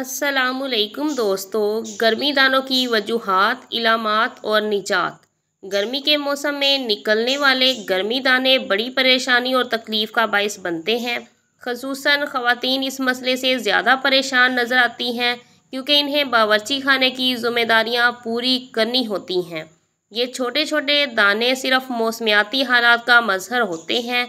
असलकुम दोस्तों गर्मी दानों की वजूहत इलामत और निजात गर्मी के मौसम में निकलने वाले गर्मी दाने बड़ी परेशानी और तकलीफ़ का बायस बनते हैं खसूस ख़वान इस मसले से ज़्यादा परेशान नज़र आती हैं क्योंकि इन्हें बावर्ची खाने की जिम्मेदारियाँ पूरी करनी होती हैं ये छोटे छोटे दाने सिर्फ मौसमियाती हालात का मजहर होते हैं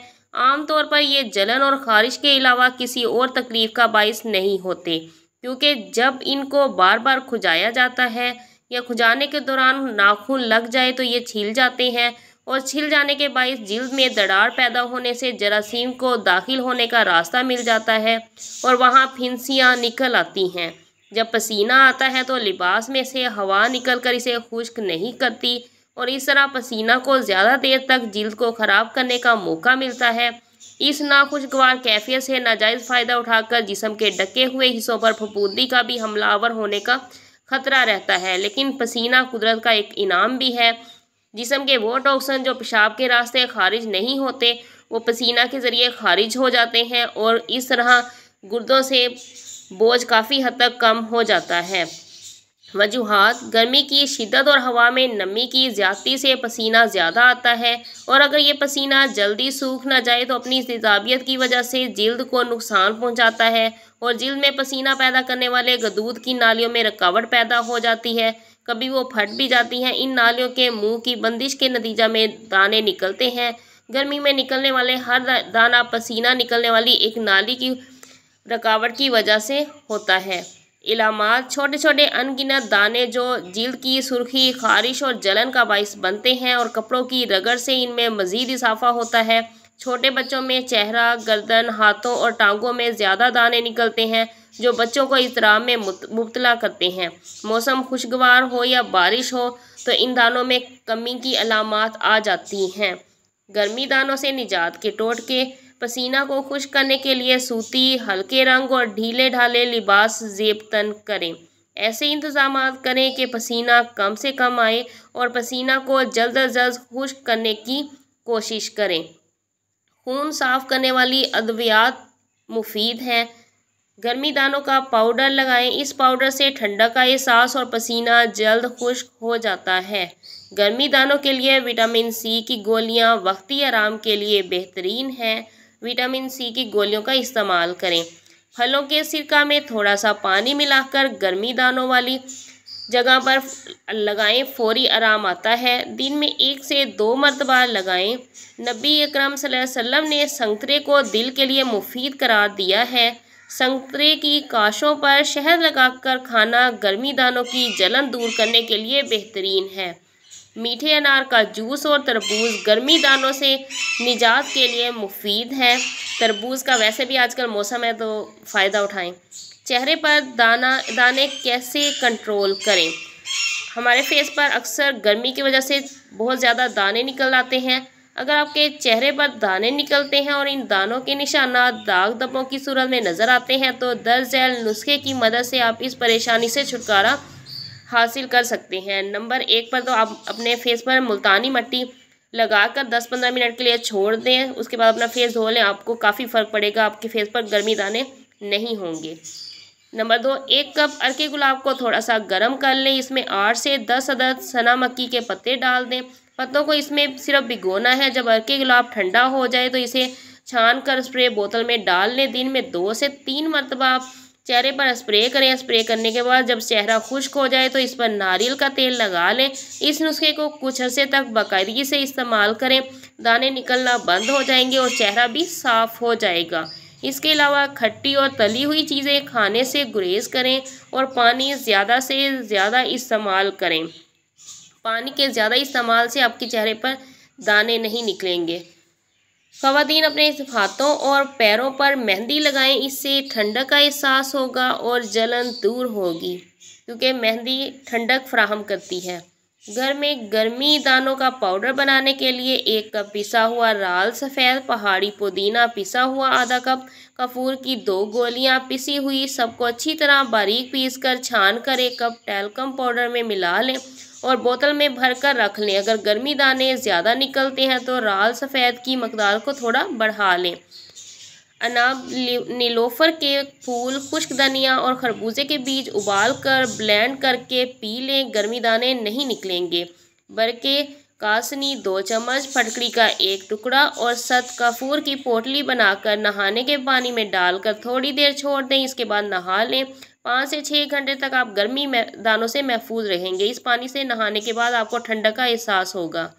आम तौर पर ये जलन और ख़ारिश के अलावा किसी और तकलीफ़ का बायस नहीं होते क्योंकि जब इनको बार बार खुजाया जाता है या खुजाने के दौरान नाखून लग जाए तो ये छिल जाते हैं और छिल जाने के बाद जल्द में दरार पैदा होने से जरासीम को दाखिल होने का रास्ता मिल जाता है और वहाँ फिंसियाँ निकल आती हैं जब पसीना आता है तो लिबास में से हवा निकल कर इसे खुश्क नहीं करती और इस तरह पसीना को ज़्यादा देर तक जल्द को ख़राब करने का मौका मिलता है इस नाखुशगवार कैफियत से नाजायज़ फ़ायदा उठाकर जिसम के डके हुए हिस्सों पर फफूंदी का भी हमलावर होने का खतरा रहता है लेकिन पसीना कुदरत का एक इनाम भी है जिसम के वो टॉक्सन जो पेशाब के रास्ते खारिज नहीं होते वो पसीना के ज़रिए खारिज हो जाते हैं और इस तरह गुर्दों से बोझ काफ़ी हद तक कम हो जाता है वजूहत गर्मी की शिदत और हवा में नमी की ज़्यादती से पसीना ज़्यादा आता है और अगर ये पसीना जल्दी सूख ना जाए तो अपनी तजाबियत की वजह से जल्द को नुकसान पहुंचाता है और जल्द में पसीना पैदा करने वाले गदूद की नालियों में रुकावट पैदा हो जाती है कभी वो फट भी जाती हैं इन नालियों के मुँह की बंदिश के नतीजा में दाने निकलते हैं गर्मी में निकलने वाले हर दाना पसीना निकलने वाली एक नाली की रुकावट की वजह से होता है इलामात छोटे छोटे अनगिनत दाने जो जल्द की सुर्खी खारिश और जलन का बायस बनते हैं और कपड़ों की रगड़ से इनमें मज़ीद इजाफा होता है छोटे बच्चों में चेहरा गर्दन हाथों और टांगों में ज़्यादा दाने निकलते हैं जो बच्चों को इतराम में मुबतला करते हैं मौसम खुशगवार हो या बारिश हो तो इन दानों में कमी की अलामत आ जाती हैं गर्मी दानों से निजात के टोटके पसीना को खुश करने के लिए सूती हल्के रंग और ढीले ढाले लिबास जेब तन करें ऐसे इंतजाम करें कि पसीना कम से कम आए और पसीना को जल्द अज जल्द खुश्क करने की कोशिश करें खून साफ़ करने वाली अद्वियात मुफीद हैं गर्मी दानों का पाउडर लगाएं इस पाउडर से ठंडक का एहसास और पसीना जल्द खुश्क हो जाता है गर्मी दानों के लिए विटामिन सी की गोलियां वक्ती आराम के लिए बेहतरीन हैं विटामिन सी की गोलियों का इस्तेमाल करें फलों के सिरका में थोड़ा सा पानी मिलाकर गर्मी दानों वाली जगह पर लगाएं फौरी आराम आता है दिन में एक से दो मरतबा लगाएं नबी अकरम वसल्लम ने संतरे को दिल के लिए मुफीद करार दिया है संतरे की काशों पर शहद लगाकर खाना गर्मी दानों की जलन दूर करने के लिए बेहतरीन है मीठे अनार का जूस और तरबूज गर्मी दानों से निजात के लिए मुफीद है तरबूज का वैसे भी आजकल मौसम है तो फ़ायदा उठाएं चेहरे पर दाना दाने कैसे कंट्रोल करें हमारे फेस पर अक्सर गर्मी की वजह से बहुत ज़्यादा दाने निकल आते हैं अगर आपके चेहरे पर दाने निकलते हैं और इन दानों के निशाना दाग दबों की सूरत में नज़र आते हैं तो दर्ज नुस्खे की मदद से आप इस परेशानी से छुटकारा हासिल कर सकते हैं नंबर एक पर तो आप अपने फेस पर मुल्तानी मट्टी लगाकर 10-15 मिनट के लिए छोड़ दें उसके बाद अपना फेस धो लें आपको काफ़ी फ़र्क पड़ेगा आपके फेस पर गर्मी दाने नहीं होंगे नंबर दो एक कप अरके गुलाब को थोड़ा सा गर्म कर लें इसमें आठ से दस अदद सना मक्की के पत्ते डाल दें पत्तों को इसमें सिर्फ भिगोना है जब अरके गुलाब ठंडा हो जाए तो इसे छान कर स्प्रे बोतल में डाल लें दिन में दो से तीन मरतबा चेहरे पर स्प्रे करें स्प्रे करने के बाद जब चेहरा खुश्क हो जाए तो इस पर नारियल का तेल लगा लें इस नुस्खे को कुछ अरसे तक बाकायदगी से इस्तेमाल करें दाने निकलना बंद हो जाएंगे और चेहरा भी साफ़ हो जाएगा इसके अलावा खट्टी और तली हुई चीज़ें खाने से गुरेज करें और पानी ज़्यादा से ज़्यादा इस्तेमाल करें पानी के ज़्यादा इस्तेमाल से आपके चेहरे पर दाने नहीं निकलेंगे खातन अपने हाथों और पैरों पर मेहंदी लगाएं इससे ठंडक का एहसास होगा और जलन दूर होगी क्योंकि मेहंदी ठंडक फ्राहम करती है घर में गर्मी दानों का पाउडर बनाने के लिए एक कप पिसा हुआ राल सफ़ेद पहाड़ी पुदीना पिसा हुआ आधा कप कपूर की दो गोलियां पिसी हुई सबको अच्छी तरह बारीक पीस कर छान कर एक कप टैलकम पाउडर में मिला लें और बोतल में भर कर रख लें अगर गर्मी दाने ज़्यादा निकलते हैं तो राल सफ़ेद की मकदार को थोड़ा बढ़ा लें अनाब नीलोफर के फूल खुश्क धनिया और खरबूजे के बीज उबाल कर ब्लेंड करके पी लें गर्मी दाने नहीं निकलेंगे बल्कि कासनी दो चम्मच फटकड़ी का एक टुकड़ा और सत काफूर की पोटली बनाकर नहाने के पानी में डालकर थोड़ी देर छोड़ दें इसके बाद नहा लें पाँच से छः घंटे तक आप गर्मी मैदानों से महफूज रहेंगे इस पानी से नहाने के बाद आपको ठंडक का एहसास होगा